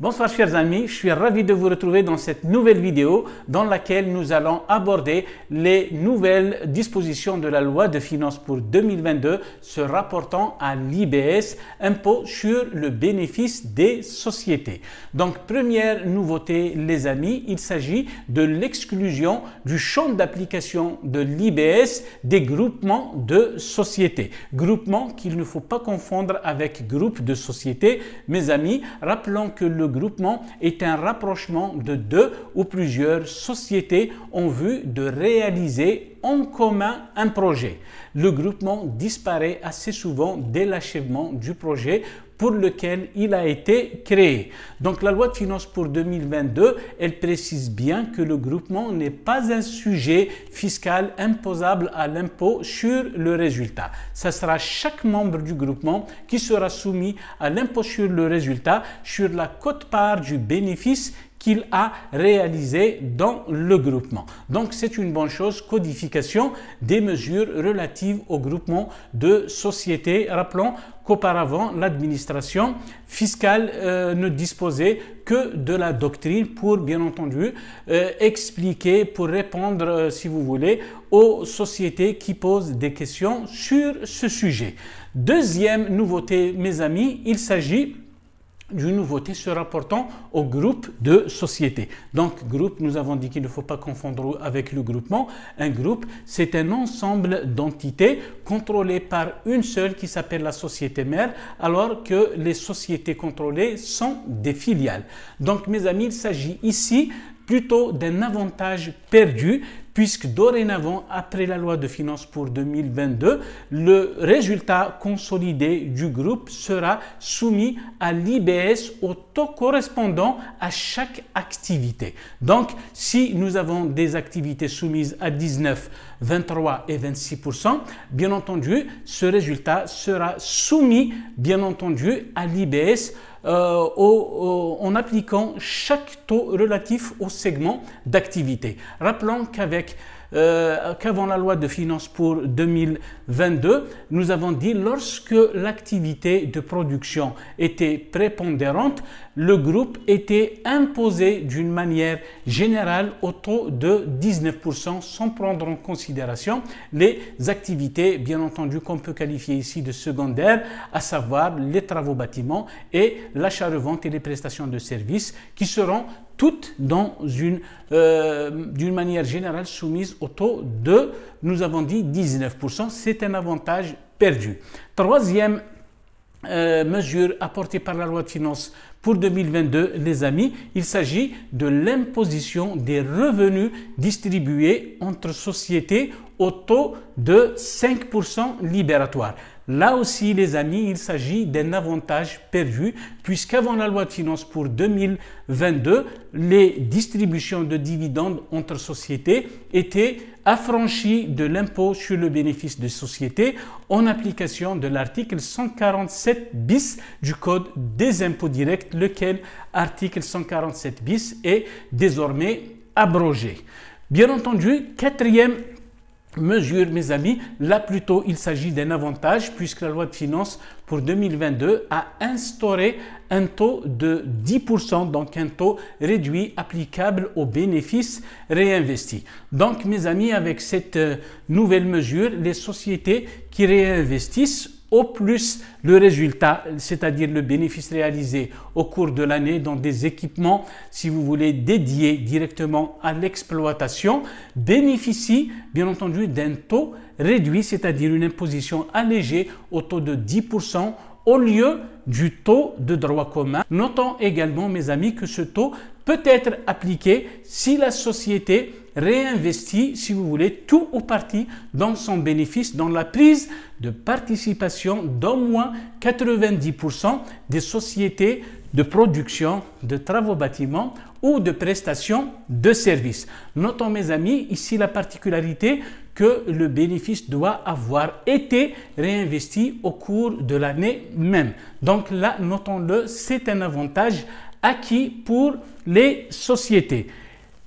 Bonsoir chers amis, je suis ravi de vous retrouver dans cette nouvelle vidéo dans laquelle nous allons aborder les nouvelles dispositions de la loi de finances pour 2022 se rapportant à l'IBS, impôt sur le bénéfice des sociétés. Donc première nouveauté les amis, il s'agit de l'exclusion du champ d'application de l'IBS des groupements de sociétés. Groupement qu'il ne faut pas confondre avec groupe de sociétés. Mes amis, rappelons que le le groupement est un rapprochement de deux ou plusieurs sociétés en vue de réaliser en commun un projet. Le groupement disparaît assez souvent dès l'achèvement du projet pour lequel il a été créé. Donc la loi de finances pour 2022, elle précise bien que le groupement n'est pas un sujet fiscal imposable à l'impôt sur le résultat. Ce sera chaque membre du groupement qui sera soumis à l'impôt sur le résultat sur la cote-part du bénéfice a réalisé dans le groupement. Donc c'est une bonne chose, codification des mesures relatives au groupement de sociétés. Rappelons qu'auparavant, l'administration fiscale euh, ne disposait que de la doctrine pour, bien entendu, euh, expliquer, pour répondre, euh, si vous voulez, aux sociétés qui posent des questions sur ce sujet. Deuxième nouveauté, mes amis, il s'agit d'une nouveauté se rapportant au groupe de sociétés. Donc, groupe, nous avons dit qu'il ne faut pas confondre avec le groupement. Un groupe, c'est un ensemble d'entités contrôlées par une seule qui s'appelle la société mère, alors que les sociétés contrôlées sont des filiales. Donc, mes amis, il s'agit ici plutôt d'un avantage perdu puisque dorénavant, après la loi de finances pour 2022, le résultat consolidé du groupe sera soumis à l'IBS au taux correspondant à chaque activité. Donc, si nous avons des activités soumises à 19, 23 et 26 bien entendu, ce résultat sera soumis, bien entendu, à l'IBS euh, en appliquant chaque taux relatif au segment d'activité. Rappelons qu'avec euh, qu'avant la loi de finances pour 2022, nous avons dit lorsque l'activité de production était prépondérante, le groupe était imposé d'une manière générale au taux de 19% sans prendre en considération les activités, bien entendu, qu'on peut qualifier ici de secondaires, à savoir les travaux bâtiments et l'achat-revente et les prestations de services qui seront toutes dans une, euh, d'une manière générale soumises au taux de, nous avons dit, 19%. C'est un avantage perdu. Troisième euh, mesure apportée par la loi de finances pour 2022, les amis, il s'agit de l'imposition des revenus distribués entre sociétés au taux de 5% libératoire. Là aussi, les amis, il s'agit d'un avantage perdu, puisqu'avant la loi de finances pour 2022, les distributions de dividendes entre sociétés étaient affranchies de l'impôt sur le bénéfice des sociétés en application de l'article 147 bis du Code des impôts directs, lequel article 147 bis est désormais abrogé. Bien entendu, quatrième mesure, mes amis, là plutôt il s'agit d'un avantage puisque la loi de finances pour 2022 a instauré un taux de 10%, donc un taux réduit applicable aux bénéfices réinvestis. Donc mes amis, avec cette euh, nouvelle mesure, les sociétés qui réinvestissent au plus le résultat, c'est-à-dire le bénéfice réalisé au cours de l'année dans des équipements, si vous voulez, dédiés directement à l'exploitation, bénéficie bien entendu d'un taux réduit, c'est-à-dire une imposition allégée au taux de 10% au lieu du taux de droit commun. Notons également, mes amis, que ce taux peut être appliqué si la société réinvestit, si vous voulez, tout ou partie dans son bénéfice, dans la prise de participation d'au moins 90% des sociétés de production de travaux bâtiments ou de prestations de services. Notons mes amis ici la particularité le bénéfice doit avoir été réinvesti au cours de l'année même. Donc là, notons-le, c'est un avantage acquis pour les sociétés.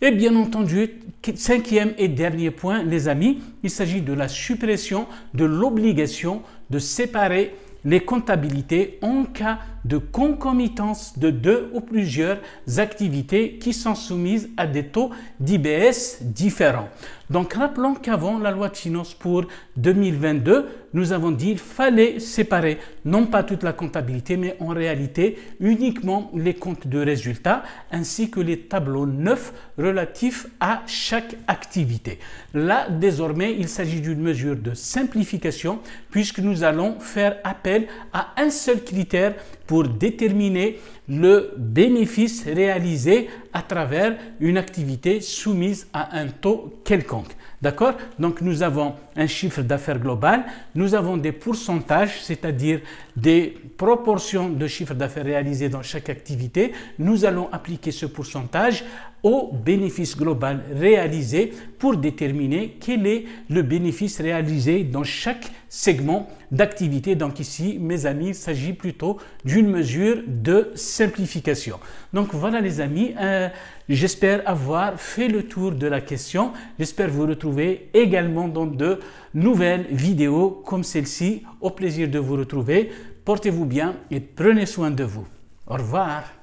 Et bien entendu, cinquième et dernier point, les amis, il s'agit de la suppression de l'obligation de séparer les comptabilités en cas de concomitance de deux ou plusieurs activités qui sont soumises à des taux d'IBS différents. Donc rappelons qu'avant la loi de finances pour 2022, nous avons dit qu'il fallait séparer non pas toute la comptabilité, mais en réalité uniquement les comptes de résultats ainsi que les tableaux neufs relatifs à chaque activité. Là, désormais, il s'agit d'une mesure de simplification puisque nous allons faire appel à un seul critère pour déterminer le bénéfice réalisé à travers une activité soumise à un taux quelconque. D'accord Donc nous avons un chiffre d'affaires global, nous avons des pourcentages, c'est-à-dire des proportions de chiffre d'affaires réalisés dans chaque activité. Nous allons appliquer ce pourcentage au bénéfice global réalisé pour déterminer quel est le bénéfice réalisé dans chaque segment d'activité. Donc ici, mes amis, il s'agit plutôt d'une mesure de simplification. Donc voilà les amis, euh, j'espère avoir fait le tour de la question. J'espère vous retrouver également dans de nouvelles vidéos comme celle-ci. Au plaisir de vous retrouver. Portez-vous bien et prenez soin de vous. Au revoir.